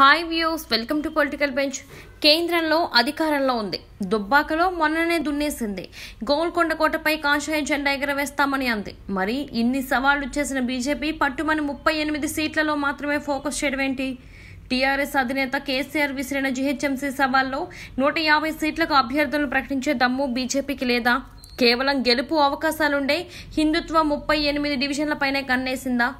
hi views welcome to political bench కేంద్రంలో అధికారంలో ఉంది దుబ్బాకలో మొన్ననే దున్నేసింది గోల్కొండ కోటపై కాషాయ జెండా ఎగరవేస్తామని అంది మరి ఇన్ని సవాళ్లు చేసిన బీజేపీ పట్టుమని ముప్పై ఎనిమిది సీట్లలో మాత్రమే ఫోకస్ చేయడం ఏంటి టీఆర్ఎస్ అధినేత కేసీఆర్ విసిరిన జీహెచ్ఎంసీ సవాల్లో నూట యాభై సీట్లకు అభ్యర్థులను ప్రకటించే దమ్ము బీజేపీకి లేదా కేవలం గెలుపు అవకాశాలుండే హిందుత్వ ముప్పై ఎనిమిది డివిజన్లపైనే కన్నేసిందా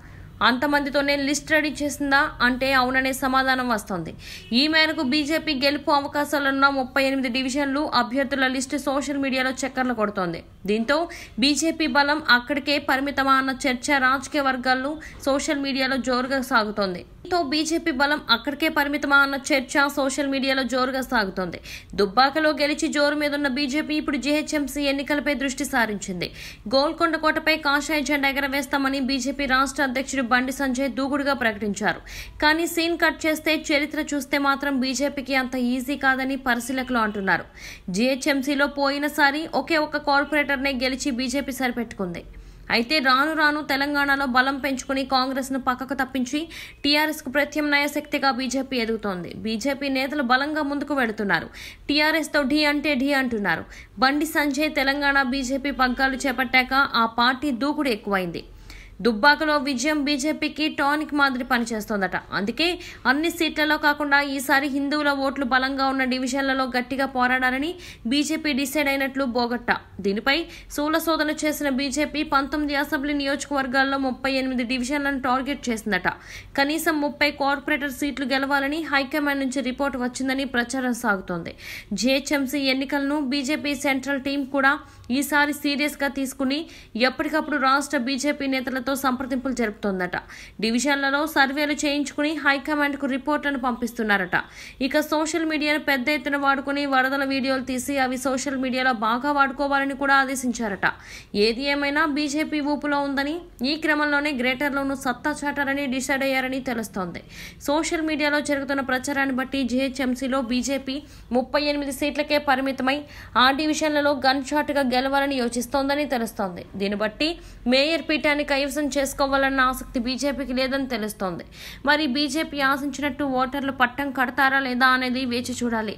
అంతమందితోనే లిస్ట్ రెడీ చేసిందా అంటే అవుననే సమాధానం వస్తోంది ఈ మేరకు బీజేపీ గెలుపు అవకాశాలున్న ముప్పై ఎనిమిది డివిజన్లు అభ్యర్థుల లిస్టు సోషల్ మీడియాలో చక్కర్లు కొడుతోంది దీంతో బీజేపీ బలం అక్కడికే పరిమితమా అన్న చర్చ రాజకీయ వర్గాల్లో సోషల్ మీడియాలో జోరుగా సాగుతోంది దీంతో బీజేపీ బలం అక్కడికే పరిమితమా అన్న చర్చ సోషల్ మీడియాలో జోరుగా సాగుతోంది దుబ్బాకలో గెలిచి జోరు మీదున్న బీజేపీ ఇప్పుడు జీహెచ్ఎంసీ ఎన్నికలపై దృష్టి సారించింది గోల్కొండ కోటపై కాషాయ జెండా ఎగరవేస్తామని బీజేపీ రాష్ట్ర అధ్యక్షుడు బండి సంజయ్ దూకుడుగా ప్రకటించారు కానీ సీన్ కట్ చేస్తే చరిత్ర చూస్తే మాత్రం బీజేపీకి అంత ఈజీ కాదని పరిశీలకులు అంటున్నారు జీహెచ్ఎంసీలో పోయినసారి ఒకే ఒక కార్పొరేటర్నే గెలిచి బీజేపీ సరిపెట్టుకుంది అయితే రాను రాను తెలంగాణలో బలం పెంచుకుని కాంగ్రెస్ను పక్కకు తప్పించి టీఆర్ఎస్కు ప్రత్యామ్నాయ శక్తిగా బీజేపీ ఎదుగుతోంది బీజేపీ నేతలు బలంగా ముందుకు వెడుతున్నారు టీఆర్ఎస్తో ఢీ అంటే ఢీ అంటున్నారు బండి సంజయ్ తెలంగాణ బీజేపీ పగ్గాలు చేపట్టాక ఆ పార్టీ దూకుడు ఎక్కువైంది దుబ్బాకలో విజయం బీజేపీకి టానిక్ మాదిరి పనిచేస్తోందట అందుకే అన్ని సీట్లలో కాకుండా ఈసారి హిందువుల ఓట్లు బలంగా ఉన్న డివిజన్లలో గట్టిగా పోరాడాలని బీజేపీ డిసైడ్ అయినట్లు బోగట్ట దీనిపై సూల శోధన చేసిన బీజేపీ పంతొమ్మిది అసెంబ్లీ నియోజకవర్గాల్లో ముప్పై ఎనిమిది డివిజన్లను టార్గెట్ చేసిందట కనీసం ముప్పై కార్పొరేటర్ సీట్లు గెలవాలని హైకమాండ్ నుంచి రిపోర్ట్ వచ్చిందని ప్రచారం సాగుతోంది జీహెచ్ఎంసీ ఎన్నికలను బీజేపీ సెంట్రల్ టీం కూడా ఈసారి సీరియస్గా తీసుకుని ఎప్పటికప్పుడు రాష్ట్ర బీజేపీ నేతలతో అధికారులతో సంప్రదింపులు జరుపుతోందట డివిజన్లలో సర్వేలు చేయించుకుని హైకమాండ్కు రిపోర్టులను పంపిస్తున్నారట ఇక సోషల్ మీడియాను పెద్ద ఎత్తున వాడుకుని వరదల వీడియోలు తీసి అవి సోషల్ మీడియాలో బాగా వాడుకోవాలని కూడా ఆదేశించారట ఏది ఏమైనా బీజేపీ ఊపులో ఉందని ఈ క్రమంలోనే గ్రేటర్లోనూ సత్తా చాటారని డిసైడ్ అయ్యారని తెలుస్తోంది సోషల్ మీడియాలో జరుగుతున్న ప్రచారాన్ని బట్టి జిహెచ్ఎంసీలో బీజేపీ ముప్పై ఎనిమిది సీట్లకే పరిమితమై ఆ డివిజన్లలో గన్ షాట్గా గెలవాలని యోచిస్తోందని తెలుస్తోంది దీన్ని బట్టి మేయర్ పీఠాన్ని కైవసం కైవసం చేసుకోవాలన్న ఆసక్తి బీజేపీకి లేదని తెలుస్తోంది మరి బీజేపీ ఆశించినట్టు ఓటర్లు పట్టం కడతారా లేదా అనేది వేచి చూడాలి